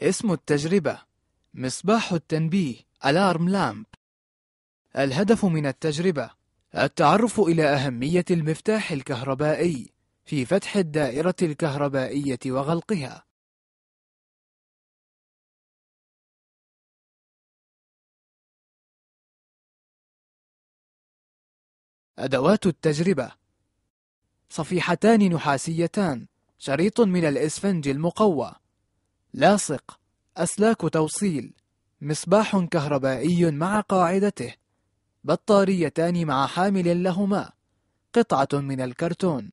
اسم التجربة مصباح التنبيه ألارم لامب الهدف من التجربة التعرف إلى أهمية المفتاح الكهربائي في فتح الدائرة الكهربائية وغلقها أدوات التجربة صفيحتان نحاسيتان شريط من الإسفنج المقوى لاصق أسلاك توصيل مصباح كهربائي مع قاعدته بطاريتان مع حامل لهما قطعة من الكرتون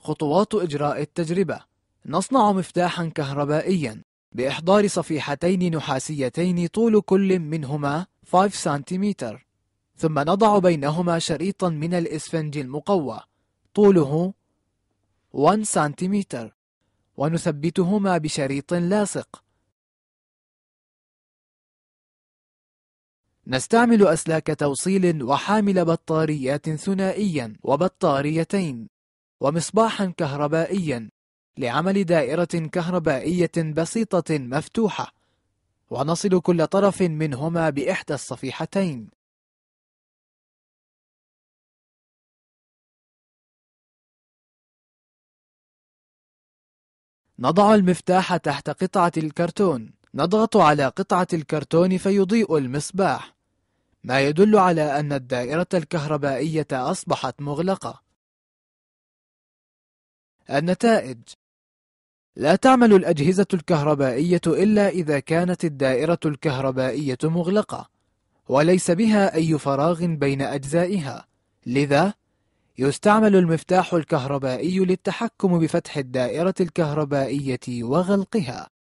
خطوات إجراء التجربة نصنع مفتاحا كهربائيا بإحضار صفيحتين نحاسيتين طول كل منهما 5 سنتيمتر ثم نضع بينهما شريطا من الإسفنج المقوى طوله 1 سنتيمتر ونثبتهما بشريط لاصق نستعمل أسلاك توصيل وحامل بطاريات ثنائيا وبطاريتين ومصباحا كهربائيا لعمل دائرة كهربائية بسيطة مفتوحة ونصل كل طرف منهما بإحدى الصفيحتين نضع المفتاح تحت قطعة الكرتون نضغط على قطعة الكرتون فيضيء المصباح ما يدل على أن الدائرة الكهربائية أصبحت مغلقة النتائج لا تعمل الأجهزة الكهربائية إلا إذا كانت الدائرة الكهربائية مغلقة وليس بها أي فراغ بين أجزائها لذا يستعمل المفتاح الكهربائي للتحكم بفتح الدائرة الكهربائية وغلقها